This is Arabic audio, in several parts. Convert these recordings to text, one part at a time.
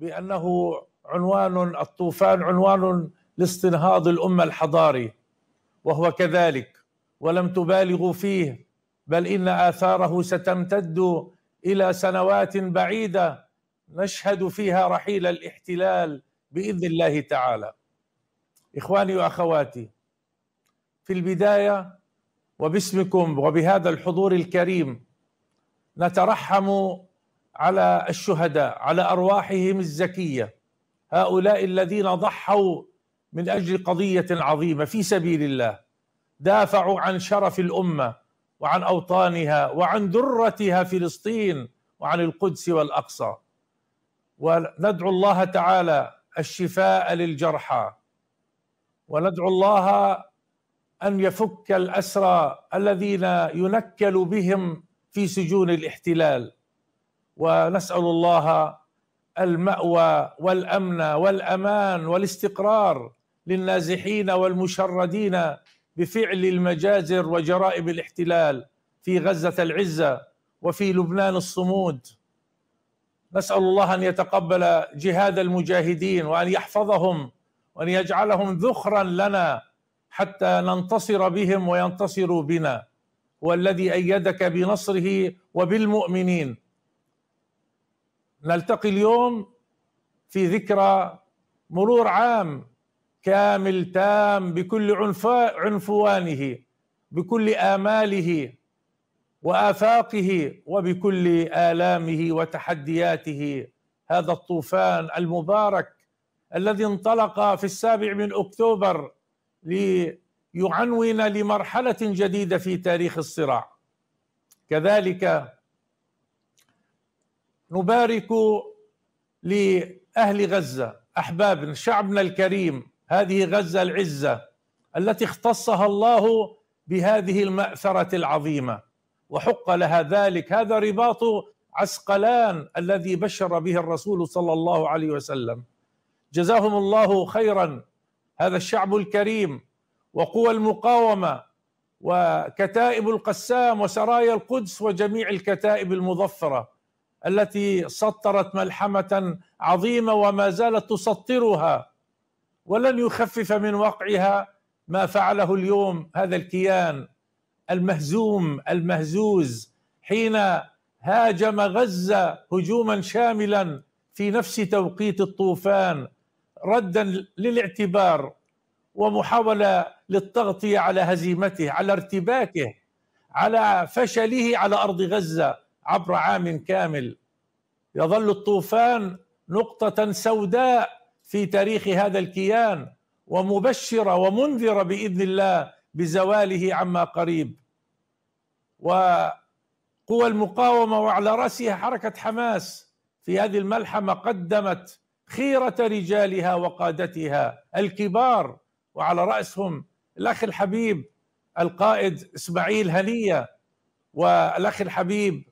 بأنه عنوان الطوفان عنوان لاستنهاض الأمة الحضاري وهو كذلك ولم تبالغوا فيه بل إن آثاره ستمتد إلى سنوات بعيدة نشهد فيها رحيل الاحتلال بإذن الله تعالى إخواني وأخواتي في البداية وباسمكم وبهذا الحضور الكريم نترحم على الشهداء على ارواحهم الزكيه هؤلاء الذين ضحوا من اجل قضيه عظيمه في سبيل الله دافعوا عن شرف الامه وعن اوطانها وعن ذرتها فلسطين وعن القدس والاقصى وندعو الله تعالى الشفاء للجرحى وندعو الله ان يفك الاسرى الذين ينكل بهم في سجون الاحتلال ونسال الله الماوى والامن والامان والاستقرار للنازحين والمشردين بفعل المجازر وجرائم الاحتلال في غزه العزه وفي لبنان الصمود نسال الله ان يتقبل جهاد المجاهدين وان يحفظهم وان يجعلهم ذخرا لنا حتى ننتصر بهم وينتصروا بنا والذي ايدك بنصره وبالمؤمنين نلتقي اليوم في ذكرى مرور عام كامل تام بكل عنفوانه بكل اماله وافاقه وبكل الامه وتحدياته هذا الطوفان المبارك الذي انطلق في السابع من اكتوبر ليعنون لمرحله جديده في تاريخ الصراع كذلك نبارك لأهل غزة أحبابنا شعبنا الكريم هذه غزة العزة التي اختصها الله بهذه المأثرة العظيمة وحق لها ذلك هذا رباط عسقلان الذي بشر به الرسول صلى الله عليه وسلم جزاهم الله خيرا هذا الشعب الكريم وقوى المقاومه وكتائب القسام وسرايا القدس وجميع الكتائب المظفره التي سطرت ملحمه عظيمه وما زالت تسطرها ولن يخفف من وقعها ما فعله اليوم هذا الكيان المهزوم المهزوز حين هاجم غزه هجوما شاملا في نفس توقيت الطوفان ردا للاعتبار ومحاوله للتغطيه على هزيمته على ارتباكه على فشله على ارض غزه عبر عام كامل يظل الطوفان نقطة سوداء في تاريخ هذا الكيان ومبشرة ومنذرة بإذن الله بزواله عما قريب وقوى المقاومة وعلى رأسها حركة حماس في هذه الملحمة قدمت خيرة رجالها وقادتها الكبار وعلى رأسهم الأخ الحبيب القائد إسماعيل هنية والأخ الحبيب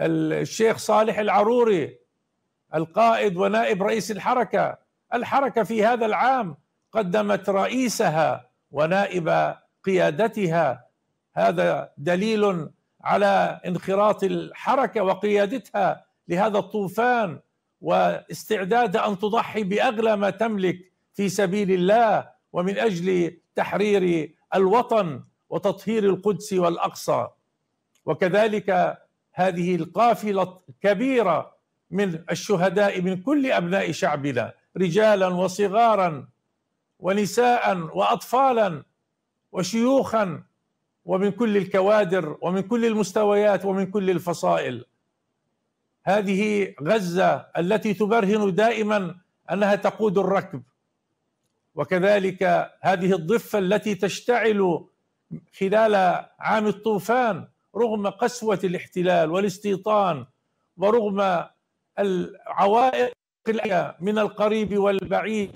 الشيخ صالح العروري القائد ونائب رئيس الحركه الحركه في هذا العام قدمت رئيسها ونائب قيادتها هذا دليل على انخراط الحركه وقيادتها لهذا الطوفان واستعداد ان تضحي باغلى ما تملك في سبيل الله ومن اجل تحرير الوطن وتطهير القدس والاقصى وكذلك هذه القافله الكبيره من الشهداء من كل ابناء شعبنا رجالا وصغارا ونساء واطفالا وشيوخا ومن كل الكوادر ومن كل المستويات ومن كل الفصائل هذه غزه التي تبرهن دائما انها تقود الركب وكذلك هذه الضفه التي تشتعل خلال عام الطوفان رغم قسوة الاحتلال والاستيطان ورغم العوائق من القريب والبعيد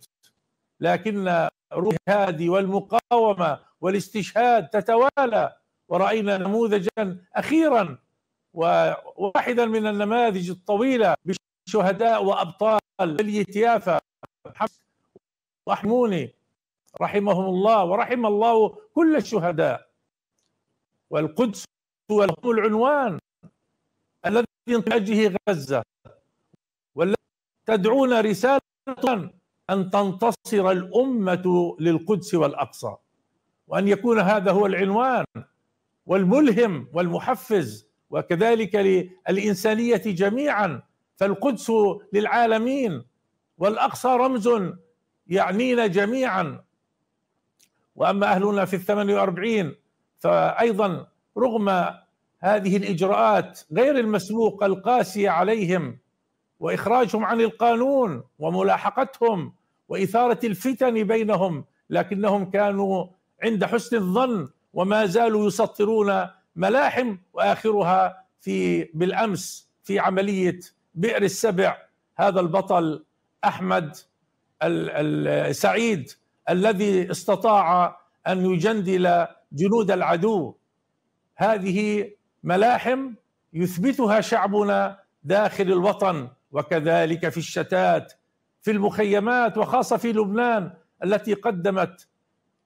لكن روح الجهاد والمقاومة والاستشهاد تتوالى ورأينا نموذجا أخيرا وواحدا من النماذج الطويلة بشهداء وأبطال اليتيافة رحموني رحمهم الله ورحم الله كل الشهداء والقدس هو العنوان الذي انتاجه غزه والذي تدعون رساله ان تنتصر الامه للقدس والاقصى وان يكون هذا هو العنوان والملهم والمحفز وكذلك للانسانيه جميعا فالقدس للعالمين والاقصى رمز يعنينا جميعا واما اهلنا في الثمانيه واربعين فايضا رغم هذه الاجراءات غير المسبوقه القاسيه عليهم واخراجهم عن القانون وملاحقتهم واثاره الفتن بينهم لكنهم كانوا عند حسن الظن وما زالوا يسطرون ملاحم واخرها في بالامس في عمليه بئر السبع هذا البطل احمد السعيد الذي استطاع ان يجندل جنود العدو هذه ملاحم يثبتها شعبنا داخل الوطن وكذلك في الشتات في المخيمات وخاصه في لبنان التي قدمت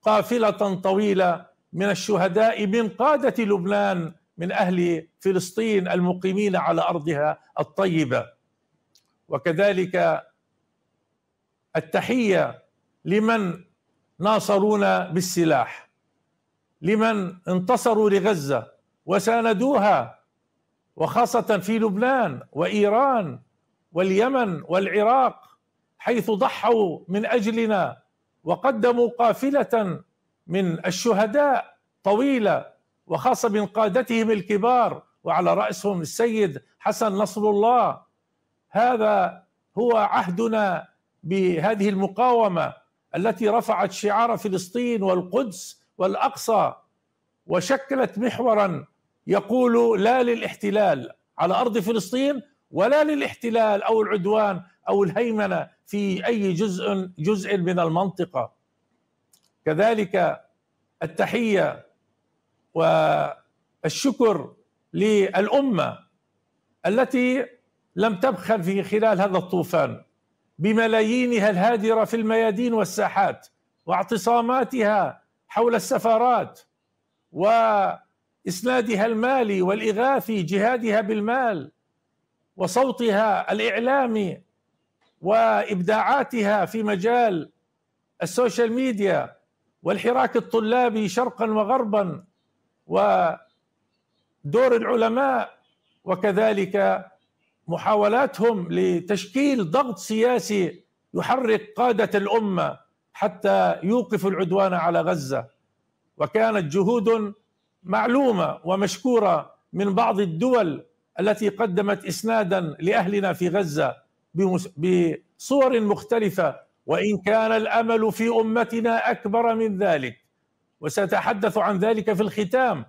قافله طويله من الشهداء من قاده لبنان من اهل فلسطين المقيمين على ارضها الطيبه وكذلك التحيه لمن ناصرونا بالسلاح لمن انتصروا لغزه وساندوها وخاصه في لبنان وايران واليمن والعراق حيث ضحوا من اجلنا وقدموا قافله من الشهداء طويله وخاصه من قادتهم الكبار وعلى راسهم السيد حسن نصر الله هذا هو عهدنا بهذه المقاومه التي رفعت شعار فلسطين والقدس والاقصى وشكلت محورا يقول لا للاحتلال على ارض فلسطين ولا للاحتلال او العدوان او الهيمنه في اي جزء جزء من المنطقه كذلك التحيه والشكر للامه التي لم تبخل في خلال هذا الطوفان بملايينها الهادره في الميادين والساحات واعتصاماتها حول السفارات واسنادها المالي والاغاثي جهادها بالمال وصوتها الاعلامي وابداعاتها في مجال السوشيال ميديا والحراك الطلابي شرقا وغربا ودور العلماء وكذلك محاولاتهم لتشكيل ضغط سياسي يحرك قاده الامه حتى يوقفوا العدوان على غزه وكانت جهود معلومه ومشكوره من بعض الدول التي قدمت اسنادا لاهلنا في غزه بصور مختلفه وان كان الامل في امتنا اكبر من ذلك وساتحدث عن ذلك في الختام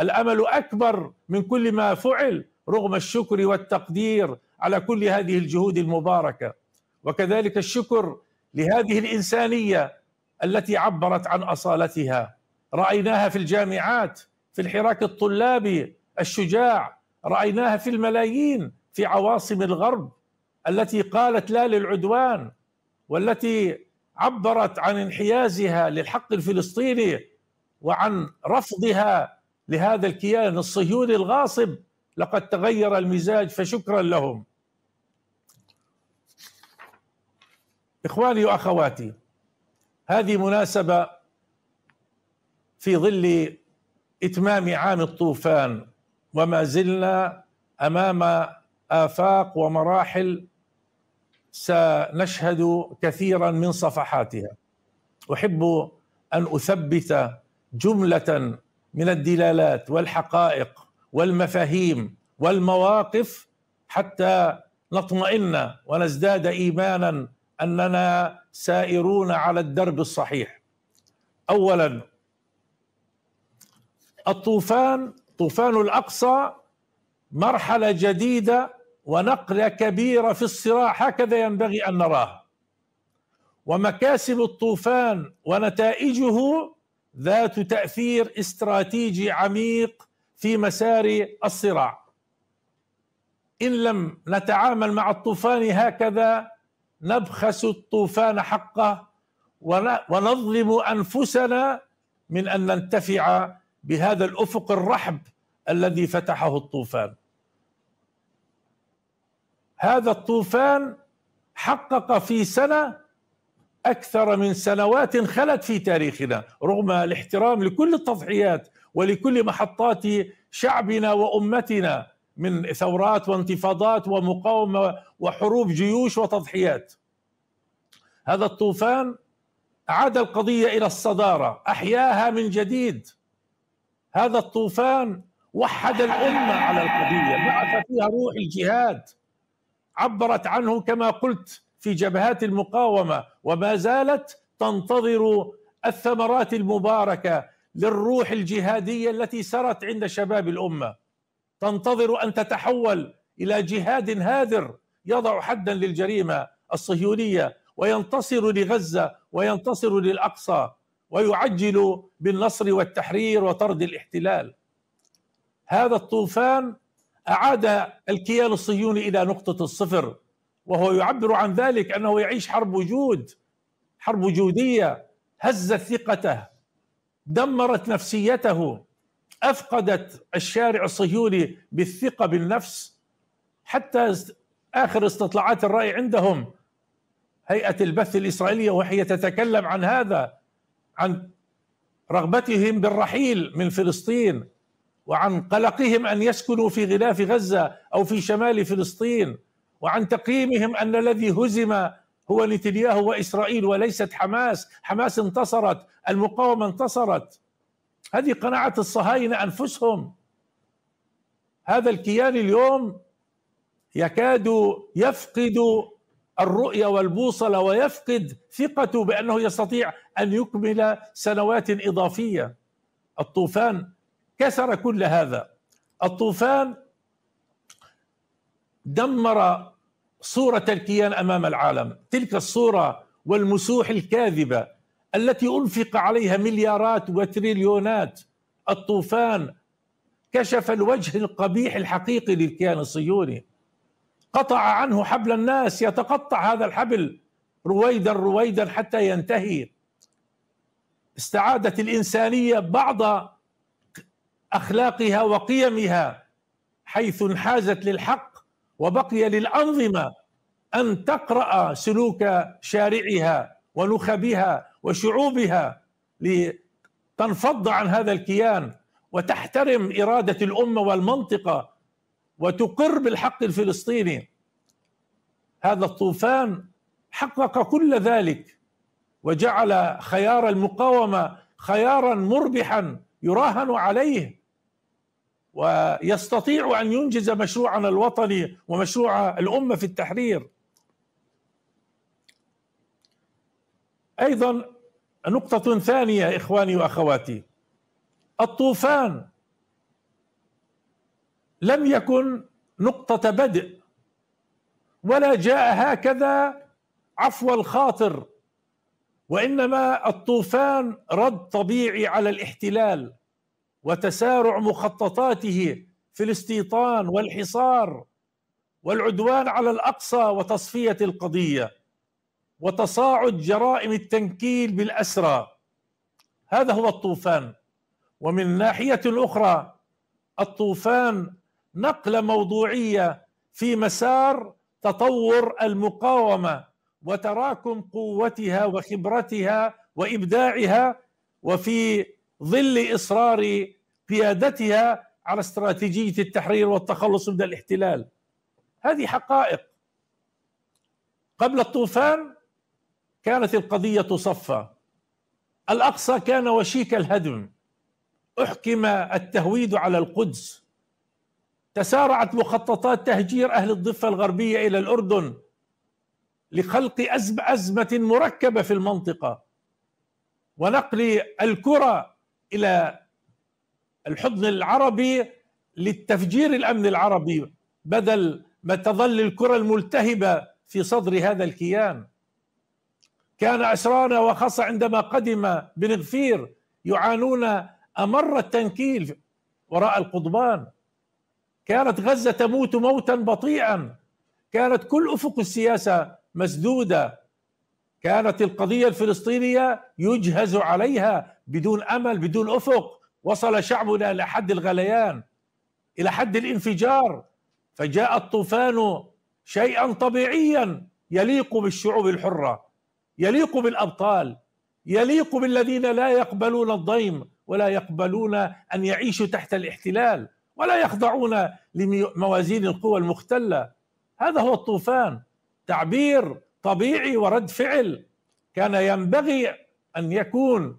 الامل اكبر من كل ما فعل رغم الشكر والتقدير على كل هذه الجهود المباركه وكذلك الشكر لهذه الانسانيه التي عبرت عن اصالتها رايناها في الجامعات في الحراك الطلابي الشجاع رايناها في الملايين في عواصم الغرب التي قالت لا للعدوان والتي عبرت عن انحيازها للحق الفلسطيني وعن رفضها لهذا الكيان الصهيوني الغاصب لقد تغير المزاج فشكرا لهم اخواني واخواتي هذه مناسبه في ظل اتمام عام الطوفان وما زلنا امام افاق ومراحل سنشهد كثيرا من صفحاتها احب ان اثبت جمله من الدلالات والحقائق والمفاهيم والمواقف حتى نطمئن ونزداد ايمانا اننا سائرون على الدرب الصحيح اولا الطوفان طوفان الاقصى مرحله جديده ونقله كبيره في الصراع هكذا ينبغي ان نراه ومكاسب الطوفان ونتائجه ذات تاثير استراتيجي عميق في مسار الصراع ان لم نتعامل مع الطوفان هكذا نبخس الطوفان حقه ونظلم انفسنا من ان ننتفع بهذا الافق الرحب الذي فتحه الطوفان هذا الطوفان حقق في سنه اكثر من سنوات خلت في تاريخنا رغم الاحترام لكل التضحيات ولكل محطات شعبنا وامتنا من ثورات وانتفاضات ومقاومه وحروب جيوش وتضحيات هذا الطوفان عاد القضيه الى الصداره احياها من جديد هذا الطوفان وحد الامه على القضيه بعث فيها روح الجهاد عبرت عنه كما قلت في جبهات المقاومه وما زالت تنتظر الثمرات المباركه للروح الجهاديه التي سرت عند شباب الامه تنتظر ان تتحول الى جهاد هادر يضع حدا للجريمه الصهيونيه وينتصر لغزه وينتصر للاقصى ويعجل بالنصر والتحرير وطرد الاحتلال هذا الطوفان اعاد الكيان الصهيوني الى نقطه الصفر وهو يعبر عن ذلك انه يعيش حرب وجود حرب وجوديه هزت ثقته دمرت نفسيته افقدت الشارع الصهيوني بالثقه بالنفس حتى اخر استطلاعات الراي عندهم هيئه البث الاسرائيليه وهي تتكلم عن هذا عن رغبتهم بالرحيل من فلسطين وعن قلقهم ان يسكنوا في غلاف غزه او في شمال فلسطين وعن تقييمهم ان الذي هزم هو نتنياهو واسرائيل وليست حماس، حماس انتصرت، المقاومه انتصرت. هذه قناعة الصهاينة أنفسهم هذا الكيان اليوم يكاد يفقد الرؤية والبوصلة ويفقد ثقته بأنه يستطيع أن يكمل سنوات إضافية الطوفان كسر كل هذا الطوفان دمر صورة الكيان أمام العالم تلك الصورة والمسوح الكاذبة التي انفق عليها مليارات وتريليونات الطوفان كشف الوجه القبيح الحقيقي للكيان الصهيوني قطع عنه حبل الناس يتقطع هذا الحبل رويدا رويدا حتى ينتهي استعادت الانسانيه بعض اخلاقها وقيمها حيث انحازت للحق وبقي للانظمه ان تقرا سلوك شارعها ونخبها وشعوبها لتنفض عن هذا الكيان وتحترم اراده الامه والمنطقه وتقر بالحق الفلسطيني هذا الطوفان حقق كل ذلك وجعل خيار المقاومه خيارا مربحا يراهن عليه ويستطيع ان ينجز مشروعنا الوطني ومشروع الامه في التحرير ايضا نقطه ثانيه اخواني واخواتي الطوفان لم يكن نقطه بدء ولا جاء هكذا عفو الخاطر وانما الطوفان رد طبيعي على الاحتلال وتسارع مخططاته في الاستيطان والحصار والعدوان على الاقصى وتصفيه القضيه وتصاعد جرائم التنكيل بالاسرى هذا هو الطوفان ومن ناحيه اخرى الطوفان نقله موضوعيه في مسار تطور المقاومه وتراكم قوتها وخبرتها وابداعها وفي ظل اصرار قيادتها على استراتيجيه التحرير والتخلص من الاحتلال هذه حقائق قبل الطوفان كانت القضية تصفى الأقصى كان وشيك الهدم أحكم التهويد على القدس تسارعت مخططات تهجير أهل الضفة الغربية إلى الأردن لخلق أزمة مركبة في المنطقة ونقل الكرة إلى الحضن العربي للتفجير الأمن العربي بدل ما تظل الكرة الملتهبة في صدر هذا الكيان كان أسرانا وخاصة عندما قدم بنغفير يعانون أمر التنكيل وراء القضبان كانت غزة تموت موتا بطيئا كانت كل أفق السياسة مسدودة كانت القضية الفلسطينية يجهز عليها بدون أمل بدون أفق وصل شعبنا إلى حد الغليان إلى حد الانفجار فجاء الطوفان شيئا طبيعيا يليق بالشعوب الحره يليق بالابطال يليق بالذين لا يقبلون الضيم ولا يقبلون ان يعيشوا تحت الاحتلال ولا يخضعون لموازين القوى المختله هذا هو الطوفان تعبير طبيعي ورد فعل كان ينبغي ان يكون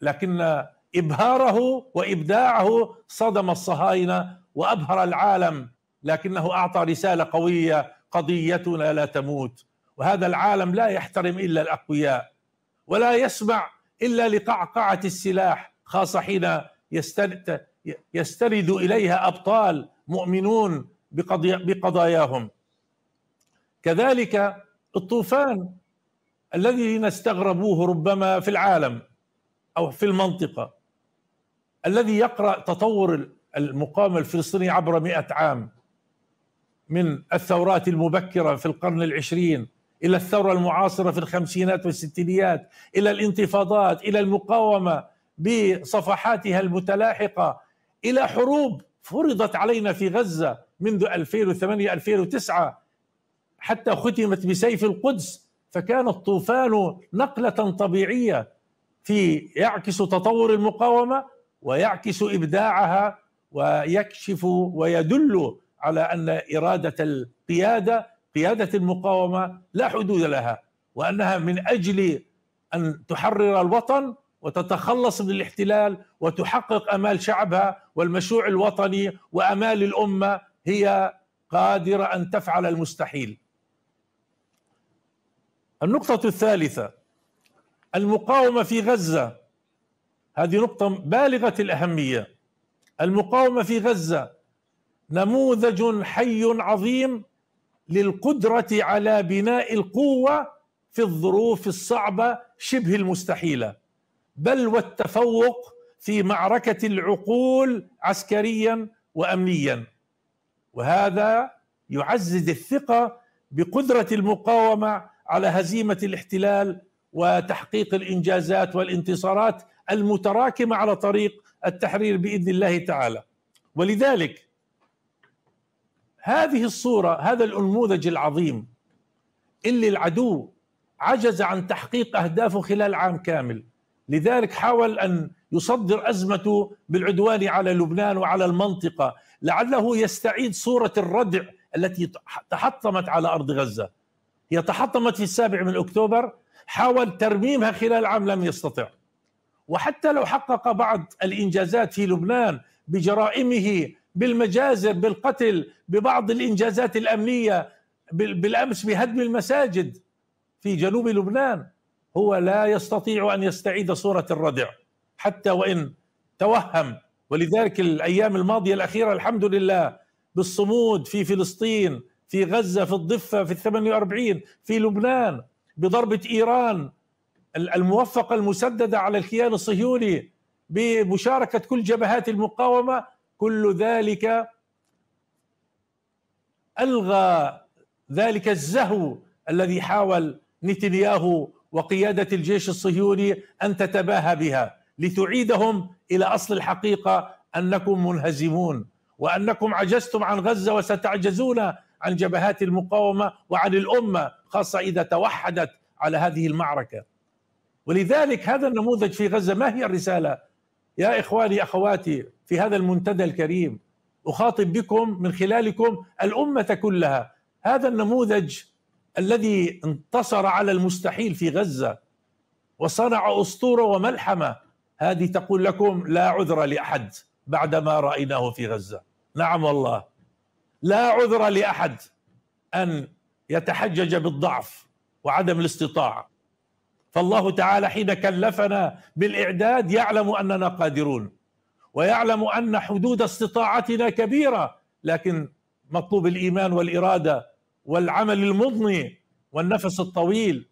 لكن ابهاره وابداعه صدم الصهاينه وابهر العالم لكنه اعطى رساله قويه قضيتنا لا تموت وهذا العالم لا يحترم الا الاقوياء ولا يسمع الا لقعقعه السلاح خاصه حين يستند اليها ابطال مؤمنون بقضاياهم كذلك الطوفان الذين استغربوه ربما في العالم او في المنطقه الذي يقرا تطور المقاومه الفلسطينيه عبر مئة عام من الثورات المبكره في القرن العشرين إلى الثورة المعاصرة في الخمسينات والستينيات إلى الانتفاضات إلى المقاومة بصفحاتها المتلاحقة إلى حروب فرضت علينا في غزة منذ 2008 2009 حتى ختمت بسيف القدس فكان الطوفان نقلة طبيعية في يعكس تطور المقاومة ويعكس إبداعها ويكشف ويدل على أن إرادة القيادة قيادة المقاومة لا حدود لها وأنها من أجل أن تحرر الوطن وتتخلص من الاحتلال وتحقق امال شعبها والمشروع الوطني وامال الامه هي قادره ان تفعل المستحيل. النقطة الثالثة المقاومة في غزة هذه نقطة بالغة الأهمية المقاومة في غزة نموذج حي عظيم للقدره على بناء القوه في الظروف الصعبه شبه المستحيله بل والتفوق في معركه العقول عسكريا وامنيا وهذا يعزز الثقه بقدره المقاومه على هزيمه الاحتلال وتحقيق الانجازات والانتصارات المتراكمه على طريق التحرير باذن الله تعالى ولذلك هذه الصوره هذا الانموذج العظيم اللي العدو عجز عن تحقيق اهدافه خلال عام كامل لذلك حاول ان يصدر ازمته بالعدوان على لبنان وعلى المنطقه لعله يستعيد صوره الردع التي تحطمت على ارض غزه هي تحطمت في السابع من اكتوبر حاول ترميمها خلال عام لم يستطع وحتى لو حقق بعض الانجازات في لبنان بجرائمه بالمجازر بالقتل ببعض الانجازات الامنيه بالامس بهدم المساجد في جنوب لبنان هو لا يستطيع ان يستعيد صوره الردع حتى وان توهم ولذلك الايام الماضيه الاخيره الحمد لله بالصمود في فلسطين في غزه في الضفه في ال 48 في لبنان بضربه ايران الموفقه المسدده على الكيان الصهيوني بمشاركه كل جبهات المقاومه كل ذلك الغى ذلك الزهو الذي حاول نتنياهو وقياده الجيش الصهيوني ان تتباهى بها لتعيدهم الى اصل الحقيقه انكم منهزمون وانكم عجزتم عن غزه وستعجزون عن جبهات المقاومه وعن الامه خاصه اذا توحدت على هذه المعركه. ولذلك هذا النموذج في غزه ما هي الرساله؟ يا اخواني اخواتي في هذا المنتدى الكريم اخاطب بكم من خلالكم الامه كلها هذا النموذج الذي انتصر على المستحيل في غزه وصنع اسطوره وملحمه هذه تقول لكم لا عذر لاحد بعد ما رايناه في غزه نعم والله لا عذر لاحد ان يتحجج بالضعف وعدم الاستطاعه فالله تعالى حين كلفنا بالاعداد يعلم اننا قادرون ويعلم ان حدود استطاعتنا كبيره لكن مطلوب الايمان والاراده والعمل المضني والنفس الطويل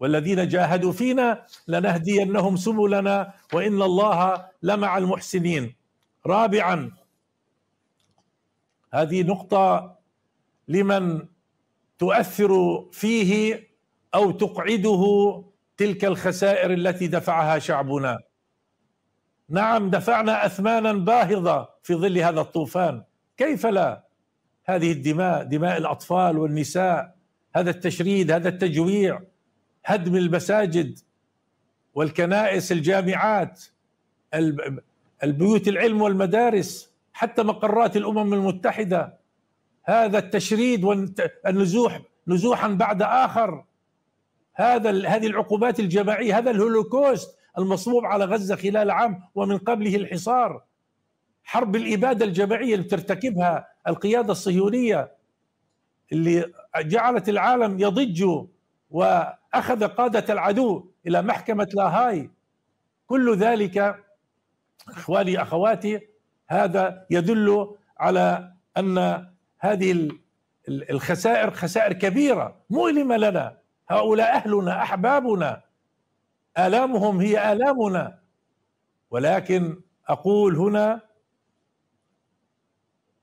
والذين جاهدوا فينا لنهدينهم سبلنا وان الله لمع المحسنين رابعا هذه نقطه لمن تؤثر فيه او تقعده تلك الخسائر التي دفعها شعبنا نعم دفعنا أثمانا باهظة في ظل هذا الطوفان كيف لا هذه الدماء دماء الأطفال والنساء هذا التشريد هذا التجويع هدم المساجد والكنائس الجامعات البيوت العلم والمدارس حتى مقرات الامم المتحده هذا التشريد والنزوح نزوحا بعد اخر هذا هذه العقوبات الجماعيه هذا الهولوكوست المصوب على غزة خلال عام ومن قبله الحصار حرب الإبادة الجماعية اللي بترتكبها القيادة الصهيونية اللي جعلت العالم يضج وأخذ قادة العدو إلى محكمة لاهاي كل ذلك إخواني أخواتي هذا يدل على أن هذه الخسائر خسائر كبيرة مؤلمة لنا هؤلاء أهلنا أحبابنا آلامهم هي آلامنا ولكن أقول هنا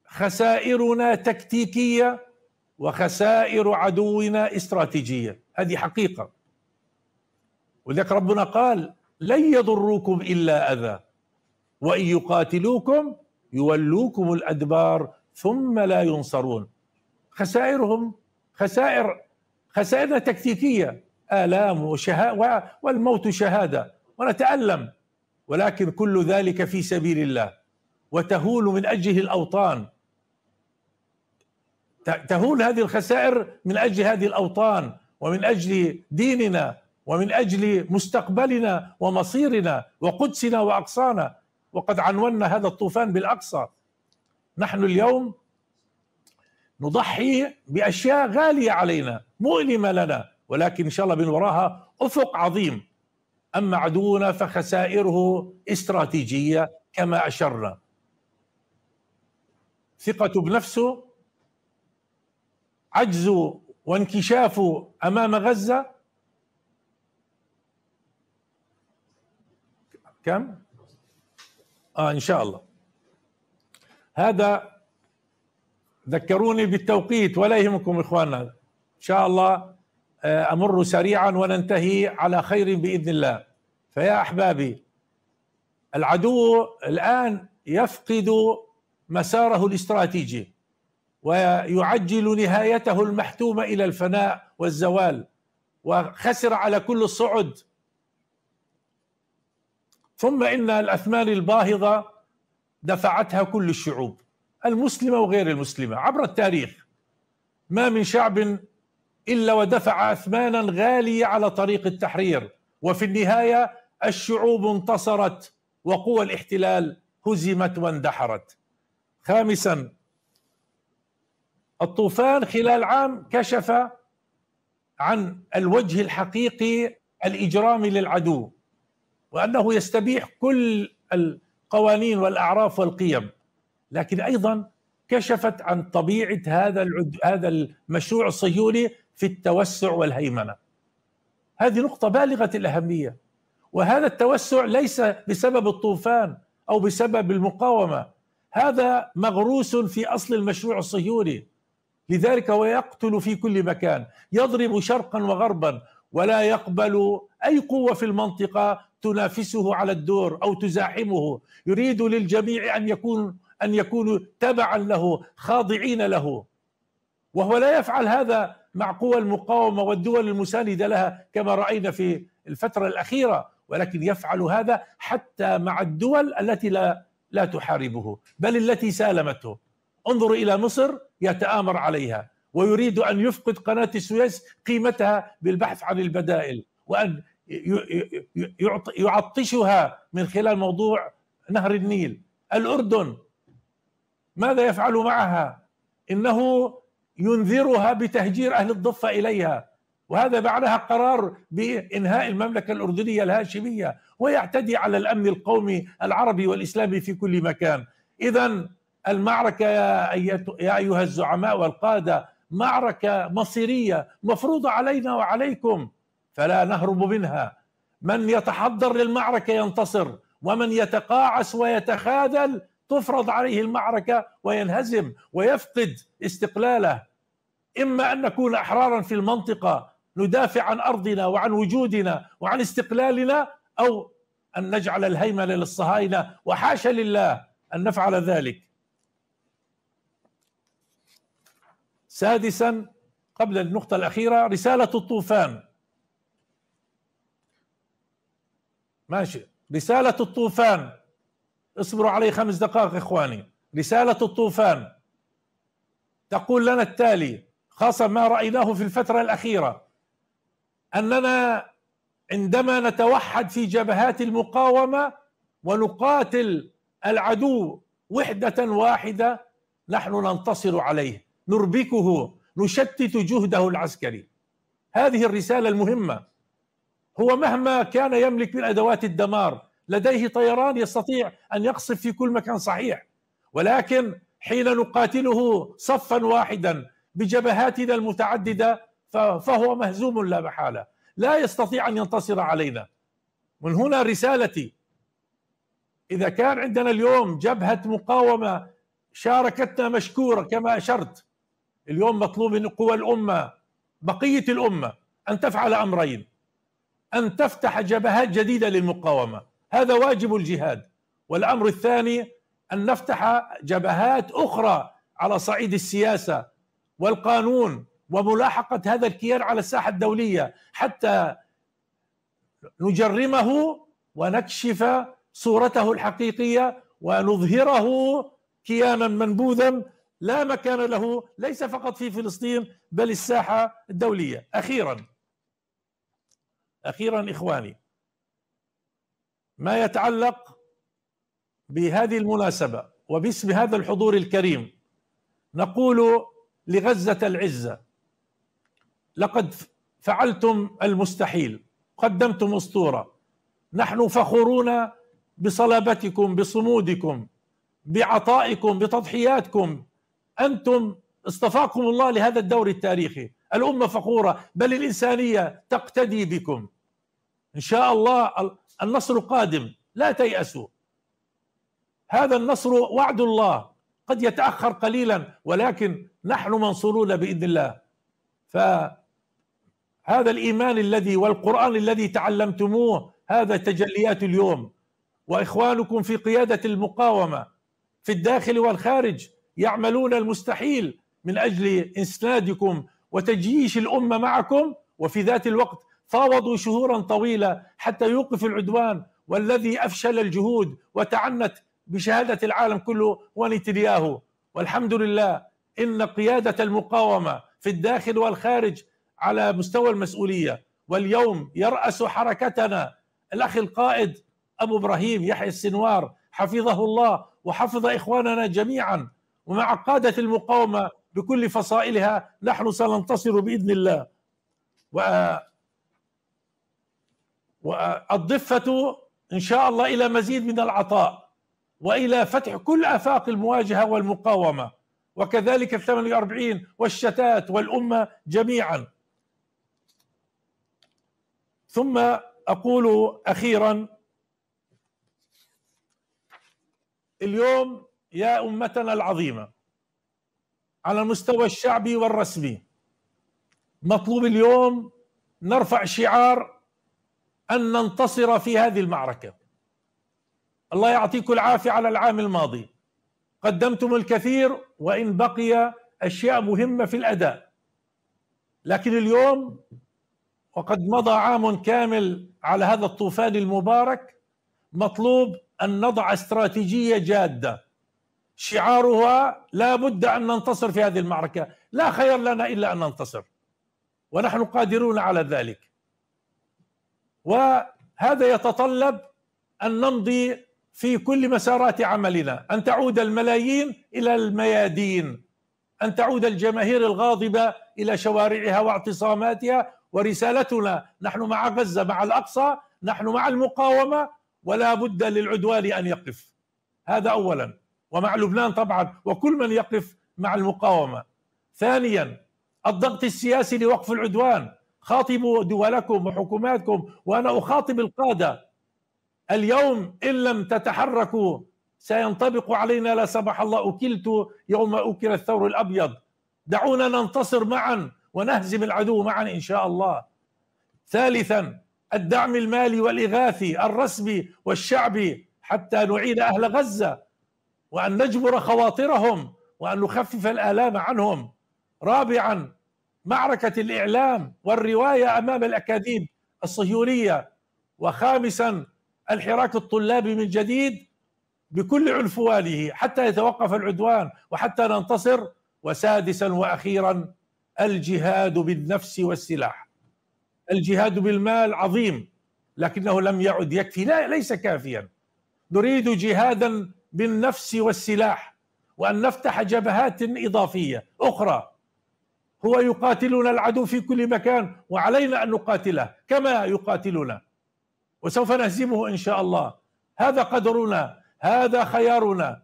خسائرنا تكتيكية وخسائر عدونا استراتيجية هذه حقيقة ولذلك ربنا قال لن يضروكم إلا أذى وإن يقاتلوكم يولوكم الأدبار ثم لا ينصرون خسائرهم خسائر خسائرنا تكتيكية آلام وشها والموت شهادة ونتألم ولكن كل ذلك في سبيل الله وتهول من أجله الأوطان تهول هذه الخسائر من أجل هذه الأوطان ومن أجل ديننا ومن أجل مستقبلنا ومصيرنا وقدسنا وأقصانا وقد عنونا هذا الطوفان بالأقصى نحن اليوم نضحي بأشياء غالية علينا مؤلمة لنا ولكن إن شاء الله من وراها أفق عظيم أما عدونا فخسائره استراتيجية كما أشرنا ثقته بنفسه عجزه وانكشافه أمام غزة كم؟ آه إن شاء الله هذا ذكروني بالتوقيت ولا يهمكم إخواننا إن شاء الله آه، امر سريعا وننتهي على خير باذن الله فيا احبابي العدو الان يفقد مساره الاستراتيجي ويعجل نهايته المحتومه الى الفناء والزوال وخسر على كل الصعد ثم ان الاثمان الباهظه دفعتها كل الشعوب المسلمه وغير المسلمه عبر التاريخ ما من شعب إلا ودفع أثمانا غالية على طريق التحرير وفي النهاية الشعوب انتصرت وقوى الاحتلال هزمت واندحرت خامسا الطوفان خلال عام كشف عن الوجه الحقيقي الإجرامي للعدو وأنه يستبيح كل القوانين والأعراف والقيم لكن أيضا كشفت عن طبيعة هذا هذا المشروع الصهيوني في التوسع والهيمنه. هذه نقطه بالغه الاهميه وهذا التوسع ليس بسبب الطوفان او بسبب المقاومه هذا مغروس في اصل المشروع الصهيوني لذلك هو يقتل في كل مكان يضرب شرقا وغربا ولا يقبل اي قوه في المنطقه تنافسه على الدور او تزاحمه يريد للجميع ان يكون ان يكونوا تبعا له خاضعين له وهو لا يفعل هذا مع قوى المقاومه والدول المسانده لها كما راينا في الفتره الاخيره ولكن يفعل هذا حتى مع الدول التي لا لا تحاربه بل التي سالمته انظر الى مصر يتامر عليها ويريد ان يفقد قناه السويس قيمتها بالبحث عن البدائل وان يعطشها من خلال موضوع نهر النيل الاردن ماذا يفعل معها انه ينذرها بتهجير أهل الضفة إليها وهذا معناها قرار بإنهاء المملكة الأردنية الهاشمية ويعتدي على الأمن القومي العربي والإسلامي في كل مكان إذا المعركة يا أيها الزعماء والقادة معركة مصيرية مفروضة علينا وعليكم فلا نهرب منها من يتحضر للمعركة ينتصر ومن يتقاعس ويتخاذل تفرض عليه المعركه وينهزم ويفقد استقلاله اما ان نكون احرارا في المنطقه ندافع عن ارضنا وعن وجودنا وعن استقلالنا او ان نجعل الهيمنه للصهاينه وحاشا لله ان نفعل ذلك. سادسا قبل النقطه الاخيره رساله الطوفان. ماشي رساله الطوفان اصبروا علي خمس دقائق إخواني رسالة الطوفان تقول لنا التالي خاصة ما رأيناه في الفترة الأخيرة أننا عندما نتوحد في جبهات المقاومة ونقاتل العدو وحدة واحدة نحن ننتصر عليه نربكه نشتت جهده العسكري هذه الرسالة المهمة هو مهما كان يملك من أدوات الدمار لديه طيران يستطيع ان يقصف في كل مكان صحيح ولكن حين نقاتله صفا واحدا بجبهاتنا المتعدده فهو مهزوم لا محاله لا يستطيع ان ينتصر علينا من هنا رسالتي اذا كان عندنا اليوم جبهه مقاومه شاركتنا مشكوره كما اشرت اليوم مطلوب من قوى الامه بقيه الامه ان تفعل امرين ان تفتح جبهات جديده للمقاومه هذا واجب الجهاد والامر الثاني ان نفتح جبهات اخرى على صعيد السياسه والقانون وملاحقه هذا الكيان على الساحه الدوليه حتى نجرمه ونكشف صورته الحقيقيه ونظهره كيانا منبوذا لا مكان له ليس فقط في فلسطين بل الساحه الدوليه اخيرا اخيرا اخواني ما يتعلق بهذه المناسبة وباسم هذا الحضور الكريم نقول لغزة العزة لقد فعلتم المستحيل قدمتم أسطورة نحن فخورون بصلابتكم بصمودكم بعطائكم بتضحياتكم أنتم اصطفاكم الله لهذا الدور التاريخي الأمة فخورة بل الإنسانية تقتدي بكم إن شاء الله النصر قادم لا تيأسوا هذا النصر وعد الله قد يتأخر قليلا ولكن نحن منصورون بإذن الله فهذا الإيمان الذي والقرآن الذي تعلمتموه هذا تجليات اليوم وإخوانكم في قيادة المقاومة في الداخل والخارج يعملون المستحيل من أجل إسنادكم وتجييش الأمة معكم وفي ذات الوقت فاوضوا شهورا طويله حتى يوقف العدوان والذي افشل الجهود وتعنت بشهاده العالم كله ونتنياهو والحمد لله ان قياده المقاومه في الداخل والخارج على مستوى المسؤوليه واليوم يراس حركتنا الاخ القائد ابو ابراهيم يحيى السنوار حفظه الله وحفظ اخواننا جميعا ومع قاده المقاومه بكل فصائلها نحن سننتصر باذن الله و والضفة إن شاء الله إلى مزيد من العطاء وإلى فتح كل آفاق المواجهة والمقاومة وكذلك ال 48 والشتات والأمة جميعا ثم أقول أخيرا اليوم يا أمتنا العظيمة على المستوى الشعبي والرسمي مطلوب اليوم نرفع شعار ان ننتصر في هذه المعركه الله يعطيكم العافيه على العام الماضي قدمتم الكثير وان بقي اشياء مهمه في الاداء لكن اليوم وقد مضى عام كامل على هذا الطوفان المبارك مطلوب ان نضع استراتيجيه جاده شعارها لا بد ان ننتصر في هذه المعركه لا خير لنا الا ان ننتصر ونحن قادرون على ذلك وهذا يتطلب ان نمضي في كل مسارات عملنا ان تعود الملايين الى الميادين ان تعود الجماهير الغاضبه الى شوارعها واعتصاماتها ورسالتنا نحن مع غزه مع الاقصى نحن مع المقاومه ولا بد للعدوان ان يقف هذا اولا ومع لبنان طبعا وكل من يقف مع المقاومه ثانيا الضغط السياسي لوقف العدوان خاطبوا دولكم وحكوماتكم وانا اخاطب القاده اليوم ان لم تتحركوا سينطبق علينا لا سمح الله اكلت يوم اكل الثور الابيض دعونا ننتصر معا ونهزم العدو معا ان شاء الله ثالثا الدعم المالي والاغاثي الرسمي والشعبي حتى نعيد اهل غزه وان نجبر خواطرهم وان نخفف الالام عنهم رابعا معركة الإعلام والرواية أمام الأكاذيب الصهيونية وخامسا الحراك الطلابي من جديد بكل عنفوانه حتى يتوقف العدوان وحتى ننتصر وسادسا واخيرا الجهاد بالنفس والسلاح الجهاد بالمال عظيم لكنه لم يعد يكفي لا ليس كافيا نريد جهادا بالنفس والسلاح وان نفتح جبهات اضافيه اخرى هو يقاتلنا العدو في كل مكان وعلينا أن نقاتله كما يقاتلنا وسوف نهزمه إن شاء الله هذا قدرنا هذا خيارنا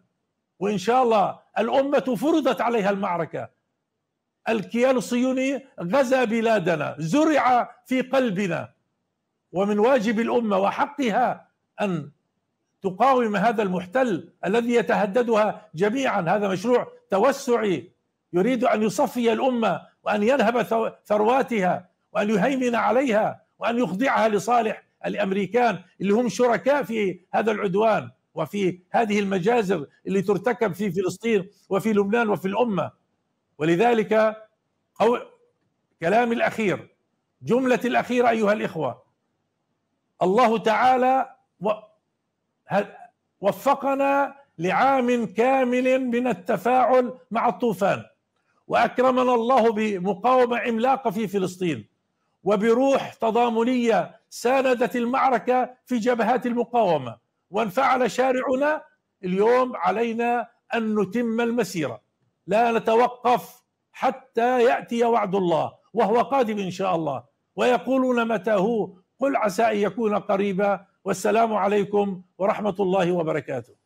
وإن شاء الله الأمة فرضت عليها المعركة الكيان الصهيوني غزا بلادنا زرع في قلبنا ومن واجب الأمة وحقها أن تقاوم هذا المحتل الذي يتهددها جميعا هذا مشروع توسعي يريد ان يصفي الامه وأن يلهب ثرواتها وأن يهيمن عليها وأن يخضعها لصالح الأمريكان اللي هم شركاء في هذا العدوان وفي هذه المجازر اللي ترتكب في فلسطين وفي لبنان وفي الأمة ولذلك أو كلامي الأخير جملة الأخيرة أيها الإخوة الله تعالى وفقنا لعام كامل من التفاعل مع الطوفان واكرمنا الله بمقاومه عملاقه في فلسطين وبروح تضامنيه ساندت المعركه في جبهات المقاومه وانفعل شارعنا اليوم علينا ان نتم المسيره لا نتوقف حتى ياتي وعد الله وهو قادم ان شاء الله ويقولون متى هو قل عسى ان يكون قريبا والسلام عليكم ورحمه الله وبركاته